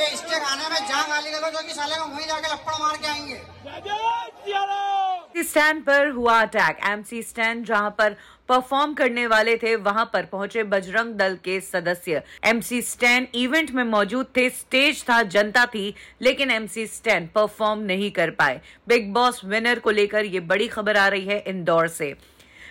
ये इसके गाने में जहाँ गाली गलो जो साले में वहीं जाके लपड़ मार के आएंगे स्टैंड पर हुआ अटैक एमसी स्टैंड जहां पर परफॉर्म करने वाले थे वहां पर पहुंचे बजरंग दल के सदस्य एमसी स्टैन इवेंट में मौजूद थे स्टेज था जनता थी लेकिन एमसी स्टैन परफॉर्म नहीं कर पाए बिग बॉस विनर को लेकर ये बड़ी खबर आ रही है इंदौर से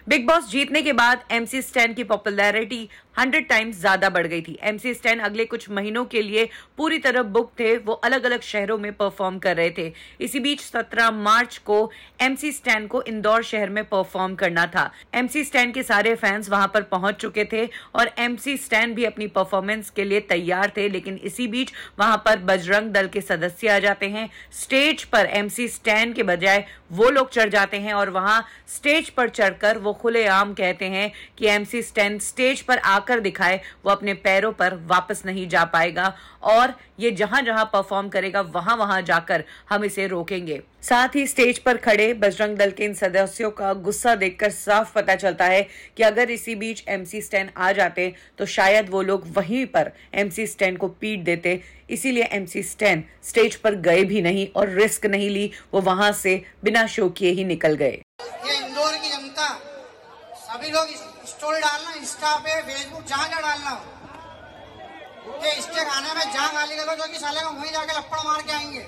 बिग बॉस जीतने के बाद एमसी स्टैन की पॉपुलैरिटी हंड्रेड टाइम्स ज्यादा बढ़ गई थी एमसी स्टैन अगले कुछ महीनों के लिए पूरी तरह बुक थे वो अलग अलग शहरों में परफॉर्म कर रहे थे इसी बीच 17 मार्च को एमसी स्टैन को इंदौर शहर में परफॉर्म करना था एमसी स्टैन के सारे फैंस वहां पर पहुंच चुके थे और एमसी स्टैन भी अपनी परफॉर्मेंस के लिए तैयार थे लेकिन इसी बीच वहां पर बजरंग दल के सदस्य आ जाते हैं स्टेज पर एमसी स्टैन के बजाय वो लोग चढ़ जाते हैं और वहां स्टेज पर चढ़कर वो खुलेआम कहते हैं कि एमसी स्टैन स्टेज पर आकर दिखाए वो अपने पैरों पर वापस नहीं जा पाएगा और ये जहां जहां परफॉर्म करेगा वहां वहां जाकर हम इसे रोकेंगे साथ ही स्टेज पर खड़े बजरंग दल के इन सदस्यों का गुस्सा देखकर साफ पता चलता है कि अगर इसी बीच एमसी स्टैन आ जाते तो शायद वो लोग वहीं पर एमसी स्टैन को पीट देते इसीलिए एमसी स्टैन स्टेज पर गए भी नहीं और रिस्क नहीं ली वो वहां से बिना शो किए ही निकल गए सभी लोग स्टोरी डालना इंस्टा पे फेसबुक जहाँ जहाँ डालना हो उनके इंस्टे खाने में जहाँ गाली करो क्योंकि साले को वहीं जाके लपड़ मार के आएंगे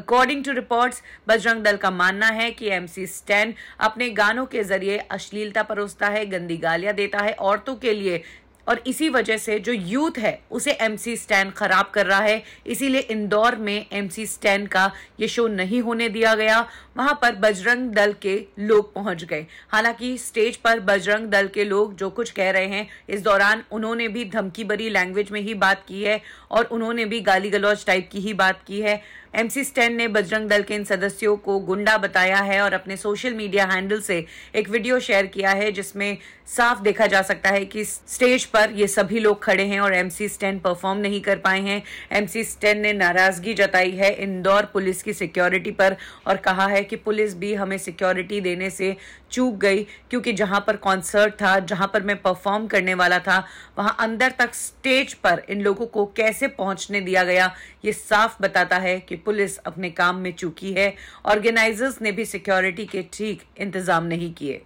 अकॉर्डिंग टू रिपोर्ट बजरंग दल का मानना है कि एमसी स्टैन अपने गानों के जरिए अश्लीलता परोसता है गंदी गालियां देता है औरतों के लिए और इसी वजह से जो यूथ है उसे एम सी खराब कर रहा है इसीलिए इंदौर में एम सी स्टैंड का ये शो नहीं होने दिया गया वहां पर बजरंग दल के लोग पहुंच गए हालांकि स्टेज पर बजरंग दल के लोग जो कुछ कह रहे हैं इस दौरान उन्होंने भी धमकी भरी लैंग्वेज में ही बात की है और उन्होंने भी गाली गलौज टाइप की ही बात की है एमसी स्टैन ने बजरंग दल के इन सदस्यों को गुंडा बताया है और अपने सोशल मीडिया हैंडल से एक वीडियो शेयर किया है जिसमें साफ देखा जा सकता है कि स्टेज पर पर ये सभी लोग खड़े हैं और एमसी स्टैन परफॉर्म नहीं कर पाए हैं एमसी स्टैन ने नाराजगी जताई है इंदौर पुलिस की सिक्योरिटी पर और कहा है कि पुलिस भी हमें सिक्योरिटी देने से चूक गई क्योंकि जहां पर कॉन्सर्ट था जहां पर मैं परफॉर्म करने वाला था वहां अंदर तक स्टेज पर इन लोगों को कैसे पहुंचने दिया गया ये साफ बताता है कि पुलिस अपने काम में चूकी है ऑर्गेनाइजर्स ने भी सिक्योरिटी के ठीक इंतजाम नहीं किए